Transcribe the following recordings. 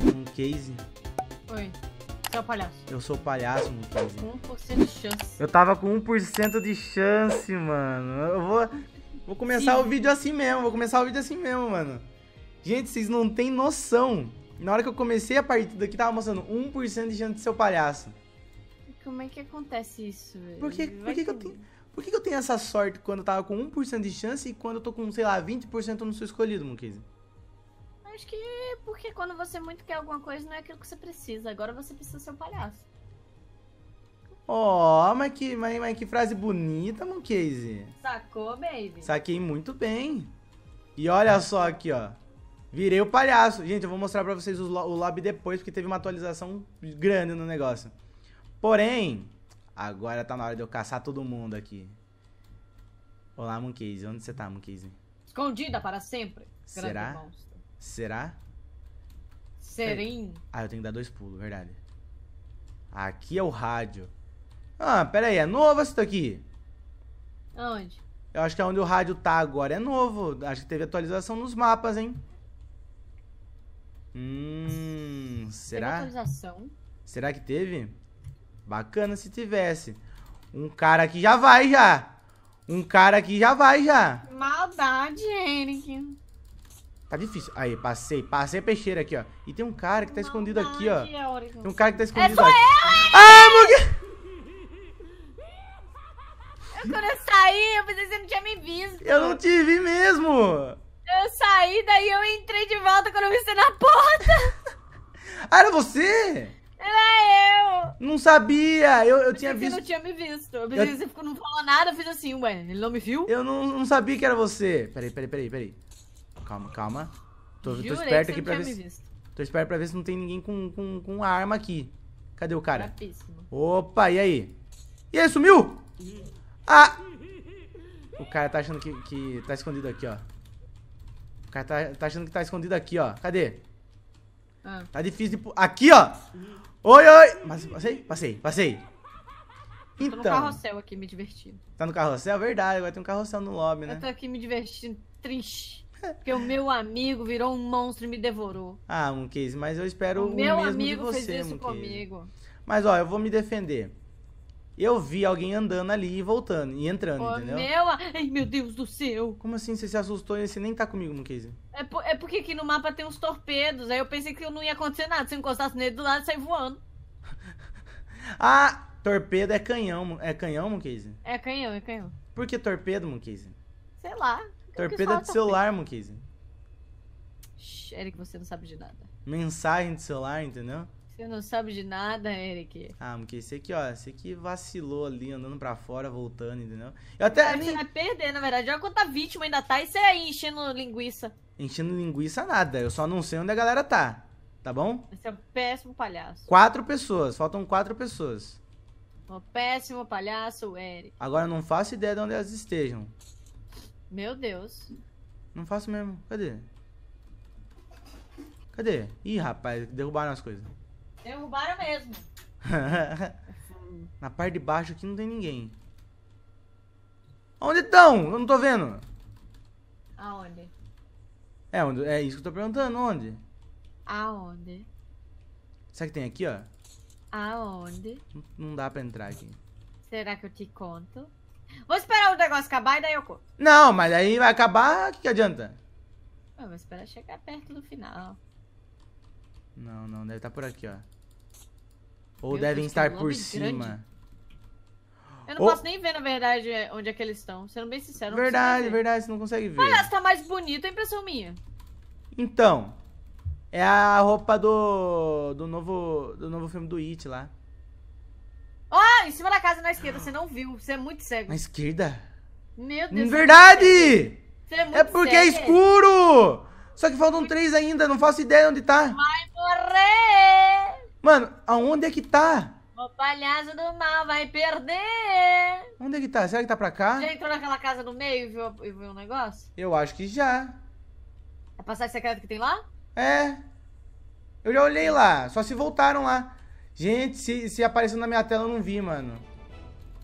Um case. Oi. Você é o palhaço. Eu sou o palhaço, Mucase. 1% de chance. Eu tava com 1% de chance, mano. Eu vou. Vou começar Sim. o vídeo assim mesmo. Vou começar o vídeo assim mesmo, mano. Gente, vocês não tem noção. Na hora que eu comecei a partida aqui, tava mostrando 1% de chance de ser o palhaço. Como é que acontece isso? Velho? Por que, por que, que eu tenho. Por que, eu tenho essa sorte quando eu tava com 1% de chance e quando eu tô com, sei lá, 20% eu não sou escolhido, Monquise? Acho que é porque quando você muito quer alguma coisa, não é aquilo que você precisa. Agora você precisa ser um palhaço. oh, mas, que, mas, mas que frase bonita, Moncase. Sacou, baby? Saquei muito bem. E olha só aqui, ó. Virei o palhaço. Gente, eu vou mostrar pra vocês o lobby depois, porque teve uma atualização grande no negócio. Porém, agora tá na hora de eu caçar todo mundo aqui. Olá, Moncase. Onde você tá, Moncase? Escondida para sempre. Será? Irmãos. Será? Serim. Ah, eu tenho que dar dois pulos, verdade. Aqui é o rádio. Ah, pera aí, é novo isso daqui? Onde? Eu acho que é onde o rádio tá agora. É novo. Acho que teve atualização nos mapas, hein? Hum. Será? Teve atualização? Será que teve? Bacana se tivesse. Um cara aqui já vai já. Um cara aqui já vai já. Maldade, Henrique. Tá difícil. Aí, passei. Passei a peixeira aqui, ó. E tem um cara que tá escondido aqui, ó. É tem um cara que tá escondido é, aqui. Eu, ah, é, porque... Eu, quando eu saí, eu pensei que você não tinha me visto. Eu não te vi mesmo. Eu saí, daí eu entrei de volta quando eu vi você na porta. ah, era você? Era eu! Não sabia! Eu, eu, eu tinha visto. Você não tinha me visto. Eu pensei eu... que você não falou nada, eu fiz assim, ué, ele não me viu? Eu não, não sabia que era você. Peraí, peraí, peraí, peraí. Calma, calma. Tô, tô esperto aqui pra ver se... Tô esperto pra ver se não tem ninguém com, com, com arma aqui. Cadê o cara? Rapíssimo. Opa, e aí? E aí, sumiu? Ah! O cara tá achando que, que tá escondido aqui, ó. O cara tá, tá achando que tá escondido aqui, ó. Cadê? Ah. Tá difícil de... Aqui, ó! Oi, oi! Mas, passei, passei, passei. Então... Tô no então. carrossel aqui, me divertindo. Tá no carrossel? É verdade, agora tem um carrossel no lobby, né? Eu tô aqui me divertindo, triste. Porque o meu amigo virou um monstro e me devorou. Ah, Monquês, mas eu espero o, o meu amigo fez isso comigo. Mas ó, eu vou me defender. Eu vi alguém andando ali e voltando e entrando, oh, entendeu? Meu, ai meu Deus do céu. Como assim você se assustou e você nem tá comigo, Monquise? É, por, é porque aqui no mapa tem uns torpedos. Aí eu pensei que não ia acontecer nada. Se eu encostasse nele do lado, sair voando. ah, torpedo é canhão, é canhão, Monquise? É canhão, é canhão. Por que torpedo, Monquise? Sei lá. Torpeda de celular, Monquise. Eric, você não sabe de nada. Mensagem de celular, entendeu? Você não sabe de nada, Eric. Ah, porque esse aqui, ó, esse aqui vacilou ali, andando pra fora, voltando, entendeu? Eu até. Você nem... Assim vai perder, na verdade. Olha quanta vítima ainda tá. E você aí enchendo linguiça. Enchendo linguiça nada. Eu só não sei onde a galera tá. Tá bom? Você é um péssimo palhaço. Quatro pessoas, faltam quatro pessoas. O péssimo palhaço, Eric. Agora não faço ideia de onde elas estejam. Meu Deus. Não faço mesmo. Cadê? Cadê? Ih, rapaz, derrubaram as coisas. Derrubaram mesmo. Na parte de baixo aqui não tem ninguém. Onde estão? Eu não tô vendo. Aonde? É, onde, é isso que eu tô perguntando, onde? Aonde? Será que tem aqui, ó? Aonde? Não, não dá pra entrar aqui. Será que eu te conto? Vou esperar o negócio acabar e daí eu corro. Não, mas aí vai acabar, o que adianta? Eu ah, vou esperar chegar perto do final. Não, não, deve estar tá por aqui, ó. Ou Meu devem Deus, estar por grande. cima. Eu não posso nem ver, na verdade, é, onde é que eles estão. Sendo bem sincero, não Verdade, verdade, você não consegue ver. Olha, tá mais bonito é impressão minha. Então, é a roupa do, do, novo, do novo filme do It lá. Não, em cima da casa na esquerda, você não viu. Você é muito cego. Na esquerda? Meu Deus. Verdade! Você é, muito é, é porque é cego. é escuro! Só que faltam três ainda, não faço ideia onde tá. Vai morrer! Mano, aonde é que tá? O palhaço do mal vai perder! Onde é que tá? Será que tá pra cá? Já entrou naquela casa no meio e viu, e viu um negócio? Eu acho que já. A passagem secreta que tem lá? É. Eu já olhei lá, só se voltaram lá. Gente, se, se apareceu na minha tela, eu não vi, mano.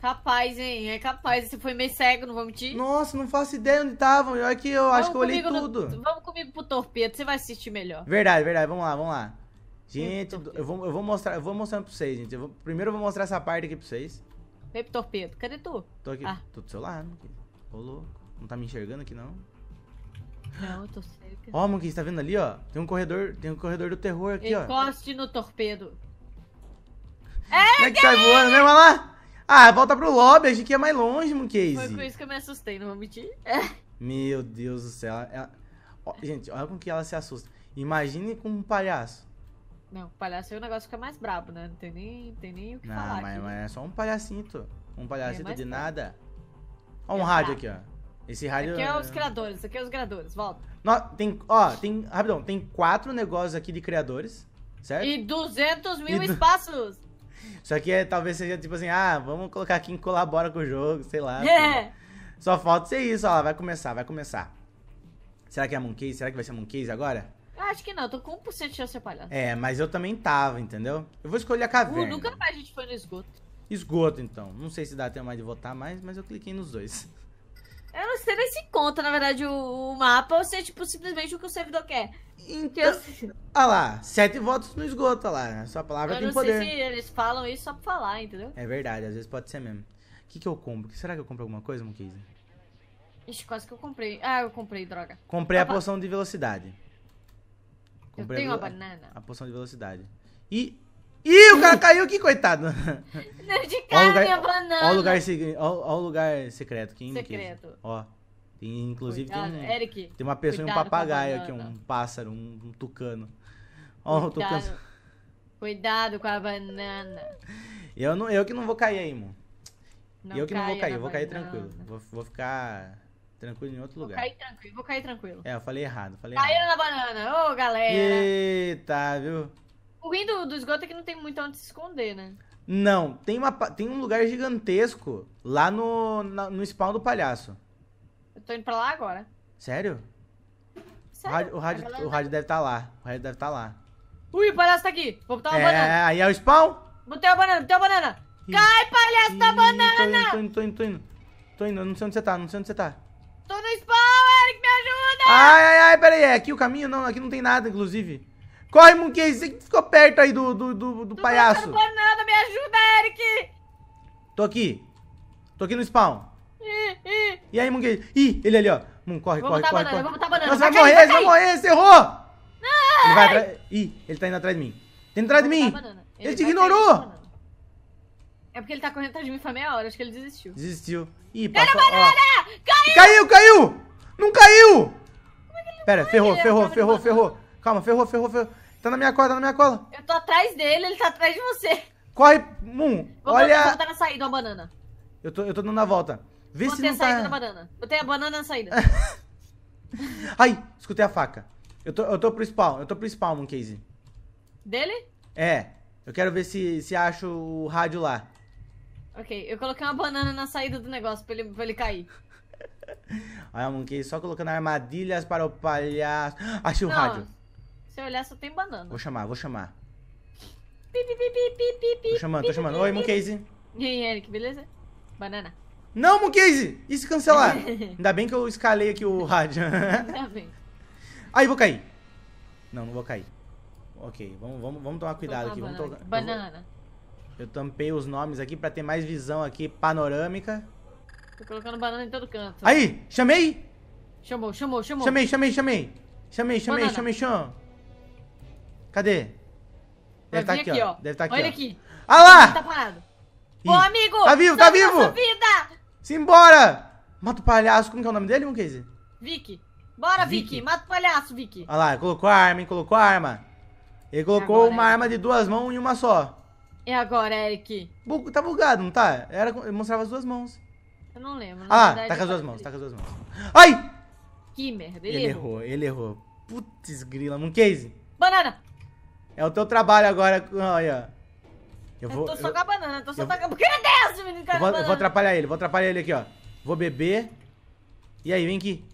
Capaz, hein? É capaz. Você foi meio cego, não vou mentir. Nossa, não faço ideia onde estavam. Olha que eu vamos acho que eu olhei tudo. No... Vamos comigo pro torpedo, você vai assistir melhor. Verdade, verdade. Vamos lá, vamos lá. Gente, eu vou, eu vou mostrar, eu vou mostrando pra vocês, gente. Eu vou, primeiro eu vou mostrar essa parte aqui pra vocês. Vem pro torpedo. Cadê tu? Tô aqui. Ah. Tô do seu lado. Ô, louco. Não tá me enxergando aqui, não? Não, eu tô cego. Ó, oh, você tá vendo ali, ó? Tem um corredor, tem um corredor do terror aqui, Encoste ó. Encoste no torpedo. É, é que sai voando, né? Vai lá. Ah, volta pro lobby, a gente ia mais longe, Mucase. Foi com isso que eu me assustei, não vou mentir. É. Meu Deus do céu. Ela, é, é, Ó, gente, olha com que ela se assusta. Imagine com um palhaço. Não, palhaço aí é o negócio que fica mais brabo, né? Não tem nem, tem nem o que não, falar. Mas, né? mas é só um palhacito. Um palhacito é de nada. Ó, um é rádio aqui, ó. Esse rádio. Aqui é os criadores, aqui é os criadores, volta. No, tem, ó, tem. Rapidão, tem quatro negócios aqui de criadores, certo? E 200 mil e du... espaços! Só que é, talvez seja tipo assim, ah, vamos colocar aqui quem colabora com o jogo, sei lá. É. Assim. Só falta ser isso, ó, vai começar, vai começar. Será que é a Monkey? Será que vai ser a Monkey agora? Acho que não, tô com 1% de chance de palhaço. É, mas eu também tava, entendeu? Eu vou escolher a uh, caverna. Uh, nunca mais a gente foi no esgoto. Esgoto, então. Não sei se dá tempo mais de votar mais, mas eu cliquei nos dois. Eu não sei nem se conta, na verdade, o, o mapa ou se é tipo, simplesmente o que o servidor quer. Então, eu... Ah lá, sete votos no esgoto, olha lá. Né? Sua palavra eu tem poder. Eu não sei se eles falam isso só pra falar, entendeu? É verdade, às vezes pode ser mesmo. O que, que eu compro? Será que eu compro alguma coisa, Monquise? Ixi, quase que eu comprei. Ah, eu comprei, droga. Comprei a poção de velocidade. Comprei eu tenho a, banana. A poção de velocidade. E Ih, o cara caiu aqui, coitado. Não, é de cá, ó lugar, é banana. Olha o lugar, secreto aqui, lugar secreto. secreto. Ó. Tem, inclusive cuidado, tem, um, Eric, tem uma pessoa e um papagaio aqui, um pássaro, um, um tucano. Ó, o tucano. Cuidado com a banana. Eu, não, eu que não vou cair aí, mano. eu que não vou cair, eu vou cair banana. tranquilo. Vou, vou ficar tranquilo em outro vou lugar. Vou cair tranquilo, vou cair tranquilo. É, eu falei errado, falei Caíram na banana, ô galera! Eita, viu? O ruim do, do esgoto é que não tem muito onde se esconder, né? Não, tem, uma, tem um lugar gigantesco lá no, na, no spawn do palhaço. Eu tô indo pra lá agora. Sério? Sério? O rádio, o rádio, o né? rádio tá... deve estar tá lá. O rádio deve estar tá lá. Ui, o palhaço tá aqui. Vou botar uma é, banana. É, aí é o spawn? Botei a banana, botei a banana. Cai, palhaço da banana! Tô indo, tô indo, tô indo. Tô indo, eu não sei onde você tá, não sei onde você tá. Tô no spawn, Eric, me ajuda! Ai, ai, ai, pera aí. É aqui o caminho? Não, aqui não tem nada, inclusive. Corre, Monkey, você que ficou perto aí do, do, do, do palhaço. Não tô nada, me ajuda, Eric. Tô aqui. Tô aqui no spawn. Ih, ih. E aí, Monkey? Ih, ele ali, ó. Moon, hum, corre, vou corre, corre, banana, corre. Vou botar banana, Nossa, vai, vai morrer, cair, vai, vai morrer, você errou. Não. Ele vai atrás... Ih, ele tá indo atrás de mim. Tá indo atrás de mim. Ele, ele te ignorou. É porque ele tá correndo atrás de mim faz meia hora, acho que ele desistiu. Desistiu. Ih, passou. Era banana! Ó. Caiu! Caiu, caiu! Não caiu! Como é que ele Pera, ferrou, ferrou, ferrou, ferrou. Calma, ferrou, ferrou, ferrou. Tá na minha cola, tá na minha cola. Eu tô atrás dele, ele tá atrás de você. Corre, Moon. olha. Vou botar na saída uma banana. Eu tô, eu tô dando na volta. Vê se não a tá- saída na banana. Botei a banana na saída. Ai, escutei a faca. Eu tô, eu tô pro spawn, eu tô pro spawn, Casey. Dele? É. Eu quero ver se, se acho o rádio lá. Ok, eu coloquei uma banana na saída do negócio pra ele, pra ele cair. Olha, Monkey, só colocando armadilhas para o palhaço. Achei o rádio. Se olhar, só tem banana. Vou chamar, vou chamar. Pi, pi, pi, tô chamando, tô chamando. Oi, Moncase. E aí, Eric, beleza? Banana. Não, Moncase! Isso cancelar? Ainda bem que eu escalei aqui o rádio. Ainda bem. Aí, vou cair. Não, não vou cair. Ok, vamos, vamos, vamos tomar então cuidado tá aqui. Vamos banana. To... banana. Eu, tampei os nomes aqui pra ter mais visão aqui panorâmica. Tô colocando banana em todo canto. Aí, chamei? Chamou, chamou, chamou. Chamei, chamei, chamei. Chamei, chamei, banana. chamei, chamou. Cadê? Deve estar tá aqui, aqui, ó. Deve estar tá aqui, Olha ó. aqui. Ah lá! Tá parado. Ô, amigo! Tá vivo, tá vivo! Vida. Simbora! Mata o palhaço. Como que é o nome dele, Casey? Vicky. Bora, Vicky. Vicky. Mata o palhaço, Vicky. Olha lá, colocou a arma, hein? Colocou a arma. Ele colocou agora, uma Eric. É. arma de duas mãos e uma só. E é agora, Eric? Bug, tá bugado, não tá? Era, mostrava as duas mãos. Eu não lembro. ah, tá com as duas mãos, tá com as duas mãos. Ai! Que merda, ele, ele errou. errou. Ele errou, Putz grila, Mooncase. Banana! É o teu trabalho agora. Olha. Eu vou. Eu tô só eu, com a banana, tô só eu, com a. que é menino? Tá eu vou, vou atrapalhar ele, vou atrapalhar ele aqui, ó. Vou beber. E aí, vem aqui.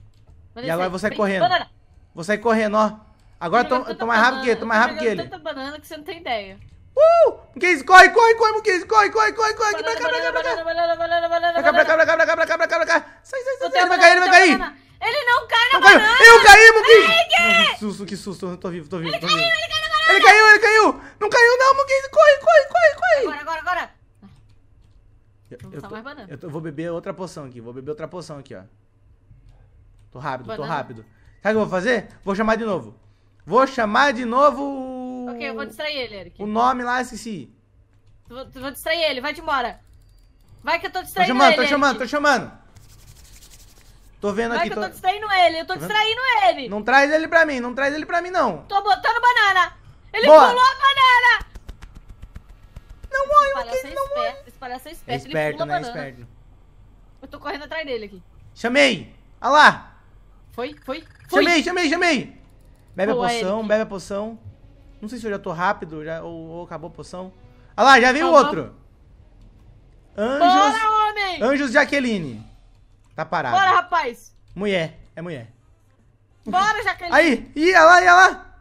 Mas e agora eu vou sair correndo. Banana. Vou sair correndo, ó. Agora tô, tô, mais rápido que ele, tô mais rápido que tá ele. tanta banana que você não tem ideia. Uh! Muquês, corre, corre, corre, Muquês, corre, corre, corre, corre. aqui pra cá, pra cá, pra cá. Pra cá, pra cá, pra cá, pra cá, pra cá, pra cá, pra cá. Sai, sai, sai, sai. Ele vai cair, ele vai cair. Ele não cai na banana. Eu caí, Muquês. Que susto, que susto. Eu tô vivo, tô vivo. Ele caiu, ele caiu. Ele caiu, ele caiu! Não caiu não, Muguinho! Corre, corre, corre, corre! Agora, agora, agora! Eu, eu, tá tô, eu tô, vou beber outra poção aqui, vou beber outra poção aqui, ó. Tô rápido, banana. tô rápido. Sabe o que eu vou fazer? Vou chamar de novo. Vou chamar de novo Ok, eu vou distrair ele, Eric. O nome lá, esqueci. Vou, vou distrair ele, vai de embora. Vai que eu tô distraindo tô chamando, ele. Tô chamando, tô chamando, tô chamando. Tô vendo Vai aqui. Vai que eu tô distraindo ele, eu tô, tô tá distraindo ele. Não traz ele pra mim, não traz ele pra mim, não. Tô botando banana. Ele Boa. pulou a banana! Não morre, Esse palhaço não é Espalha Esse palhaço é esperto, ele pula né? a é banana. Esperto. Eu tô correndo atrás dele aqui. Chamei! Olha lá! Foi, foi, foi. Chamei, chamei, chamei! Bebe Boa, a poção, ele. bebe a poção. Não sei se eu já tô rápido já, ou, ou acabou a poção. Olha lá, já veio o outro! Anjos... Bora, homem! Anjos Jaqueline. Tá parado. Bora, rapaz! Mulher, é mulher. Bora, Jaqueline! Aí! Ih, olha lá, olha lá!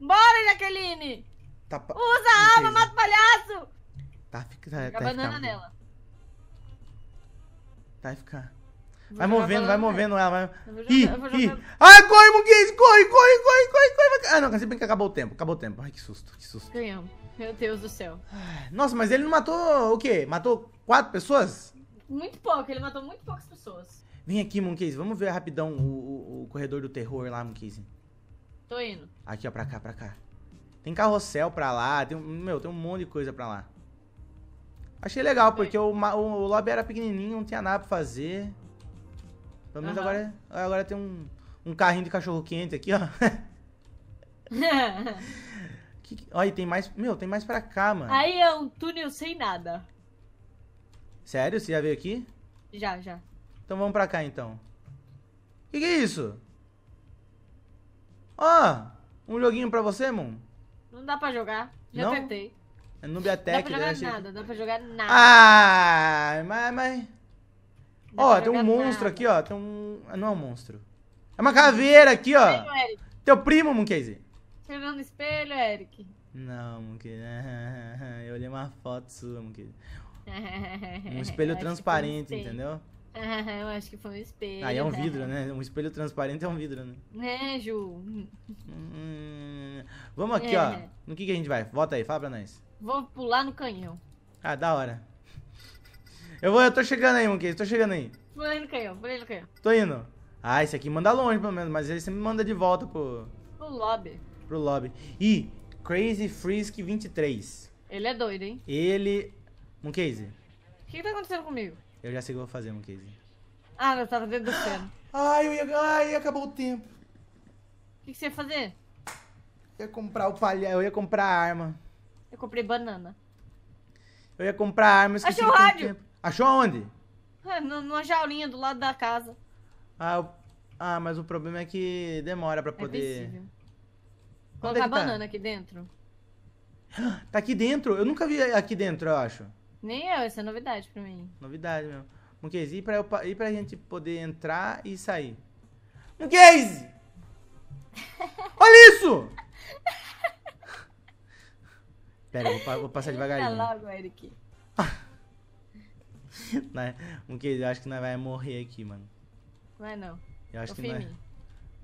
Bora, Jaqueline! Tá pa... Usa a arma, mata o palhaço! Tá, fica, tá, tá banana ficar... nela. Tá vai ficar. Vai movendo, vai movendo ela. Vai... Ih, ih. Ai, corre, Muguiz! Corre, corre, corre, corre, corre. Ah, não, cansei bem que acabou o tempo. Acabou o tempo. Ai, que susto, que susto. Ganhamos. Meu Deus do céu. Nossa, mas ele não matou o quê? Matou quatro pessoas? Muito pouco, ele matou muito poucas pessoas. Vem aqui, Monkeys. Vamos ver rapidão o, o, o corredor do terror lá, Monkeys. Tô indo. Aqui, ó, pra cá, pra cá. Tem carrossel pra lá, tem, meu, tem um monte de coisa pra lá. Achei legal, porque o, o, lobby era pequenininho, não tinha nada pra fazer. Pelo menos uhum. agora, agora tem um, um carrinho de cachorro quente aqui, ó. que, olha, tem mais. Meu, tem mais pra cá, mano. Aí é um túnel sem nada. Sério? Você já veio aqui? Já, já. Então vamos pra cá, então. O que, que é isso? Ó, oh, um joguinho pra você, Moon? Não dá pra jogar. Já não? tentei. É Nubia Tech. Né? Dá pra jogar nada, nada, dá pra jogar nada. Ah, mas... mas... Ó, oh, tem um monstro nada. aqui, ó. Tem um... Não é um monstro. É uma caveira aqui, ó. Primo, Eric. Teu primo, Mooncase. Você olhou no espelho, Eric? Não, Mooncase. Né? Eu olhei uma foto sua, Mooncase. Um espelho transparente, entendeu? Ah, eu acho que foi um espelho. Aí ah, é um né? vidro, né? Um espelho transparente é um vidro, né? É, Ju? Hum, vamos aqui, é. ó. No que, que a gente vai? Volta aí, fala pra nós. Vou pular no canhão. Ah, da hora. Eu vou, eu tô chegando aí, Monkey, tô chegando aí. Pulei no canhão, pulei no canhão. Tô indo. Ah, esse aqui manda longe, pelo menos, mas ele sempre manda de volta pro... Pro lobby. Pro lobby. E Crazy Frisk 23. Ele é doido, hein? Ele... Monkey. O que, que tá acontecendo comigo? Eu já sei o que eu vou fazer, Monkezinho. Ah, eu tava dentro do cena. Ai, eu ia... Ai, acabou o tempo. O que, que, você ia fazer? Eu ia comprar o palha... Eu ia comprar a arma. Eu comprei banana. Eu ia comprar a arma, esqueci Achou o rádio. Tempo. Achou onde? É, numa jaulinha do lado da casa. Ah, eu... ah, mas o problema é que demora pra é poder... É Colocar a tá? banana tá? aqui dentro. Tá aqui dentro? Eu nunca vi aqui dentro, eu acho. Nem eu, essa é novidade pra mim. Novidade mesmo. Muquez, e pra, e pra gente poder entrar e sair? Muquez! Olha isso! Pera, vou, vou passar devagarinho. Tá logo, Eric. Né? Muquez, eu acho que nós vai morrer aqui, mano. Vai não. Eu acho eu que nós...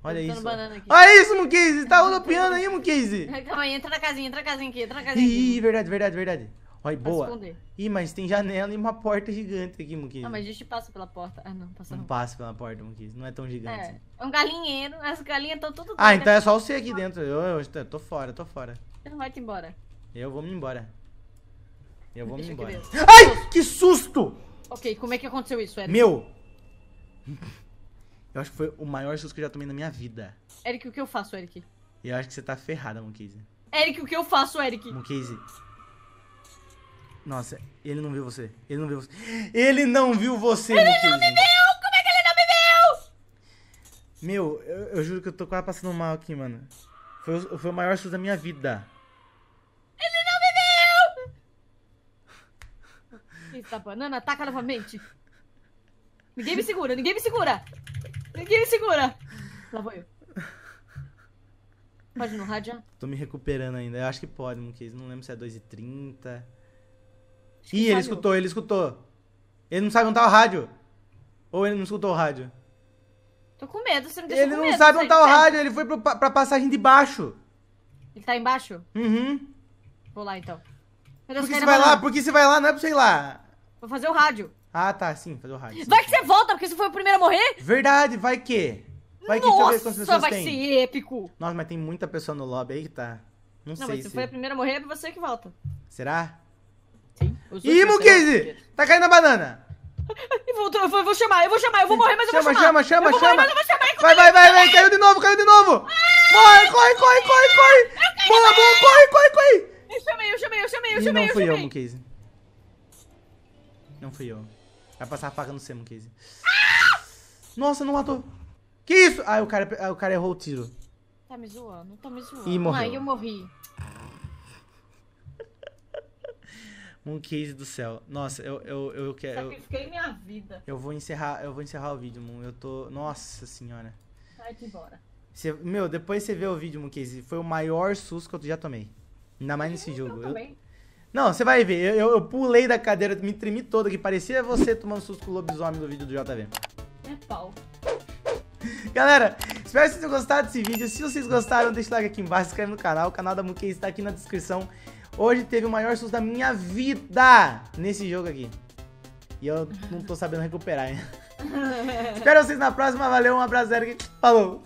Olha isso. Olha isso, Mukize! Tá rodopiando aí, Mukize! Calma aí, entra na casinha, entra na casinha aqui, entra na casinha. Ih, aqui. verdade, verdade, verdade. Olha, boa. Ih, mas tem janela e uma porta gigante aqui, Muquis. Não, mas a gente passa pela porta. Ah, não, passa não. Não passa pela porta, Muquis. Não é tão gigante. É, assim. é um galinheiro. As galinhas estão tudo... Ah, então é só você aqui dentro. Eu, eu tô fora, tô fora. Você não vai te embora. Eu vou me embora. Eu vou me embora. Ai, que susto! Ok, como é que aconteceu isso, Eric? Meu! Eu acho que foi o maior susto que eu já tomei na minha vida. Eric, o que eu faço, Eric? Eu acho que você tá ferrada, Monkeys. Eric, o que eu faço, Eric? Monkeys, nossa, ele não viu você. Ele não viu você. Ele não viu você, Ele não me viu! Como é que ele não me viu? Meu, eu, eu juro que eu tô quase passando mal aqui, mano. Foi, o- foi o maior susto da minha vida. Ele não me viu! Eita, tá banana, ataca novamente. Ninguém me segura, ninguém me segura! Ninguém me segura! Lá vou eu. Pode no rádio? Tô me recuperando ainda. Eu acho que pode, Monkeys. Não lembro se é 2h30. Acho Ih, ele escutou, ele escutou. Ele não sabe montar tá o rádio. Ou ele não escutou o rádio. Tô com medo, você não deixa Ele não medo, sabe montar tá o tá- rádio, ele foi pro, pra passagem de baixo. Ele tá embaixo? Uhum. Vou lá então. Deus, Por que você vai lá? Por que você vai lá? Não é pra você ir lá. Vou fazer o rádio. Ah, tá, sim, fazer o rádio. Sim, vai que você volta, porque você foi o primeiro a morrer? Verdade, vai que. Vai que Nossa, deixa eu ver pessoas vai tem. ser épico. Nossa, mas tem muita pessoa no lobby aí que tá. Não, não sei mas se... se foi a primeira a morrer, é você que volta. Será? Sim. Ih, Mukizi! Tá caindo a banana! eu, vou, eu vou chamar, eu vou chamar, eu vou morrer, mas chama, eu vou chamar. Chama, chama, eu chama. Morrer, eu chamar, vai, vai, vai, vai, caiu de novo, caiu de novo. Ai, ah! corre, corre, corre, corre, corre. Boa, boa, corre, corre, corre. Eu chamei, eu chamei, eu chamei, eu chamei. Não fui eu, Mukizi. Não fui eu. Vai passar a faca no seu, Mukizi. Ah! Nossa, não matou. Que isso? Ah, o cara, o cara errou o tiro. Tá me zoando, tá me zoando. E morreu. Ai, eu morri. Um do céu. Nossa, eu eu eu quero. Sacrifiquei minha vida. Eu vou encerrar, eu vou encerrar o vídeo, Moon. Eu tô, nossa senhora. Vai de embora. meu, depois você vê o vídeo, Moon Foi o maior susto que eu já tomei. Ainda mais nesse jogo. Eu, também. Não, você vai ver. Eu, eu, pulei da cadeira, me tremi toda, que parecia você tomando susto com o lobisomem no vídeo do JV. É pau. Galera, espero que vocês tenham gostado desse vídeo. Se vocês gostaram, deixa o like aqui embaixo, se inscreve no canal. O canal da Moon está tá aqui na descrição. Hoje teve o maior susto da minha vida nesse jogo aqui. E eu não tô sabendo recuperar, hein? Espero vocês na próxima. Valeu, um abraço, Eric. Falou!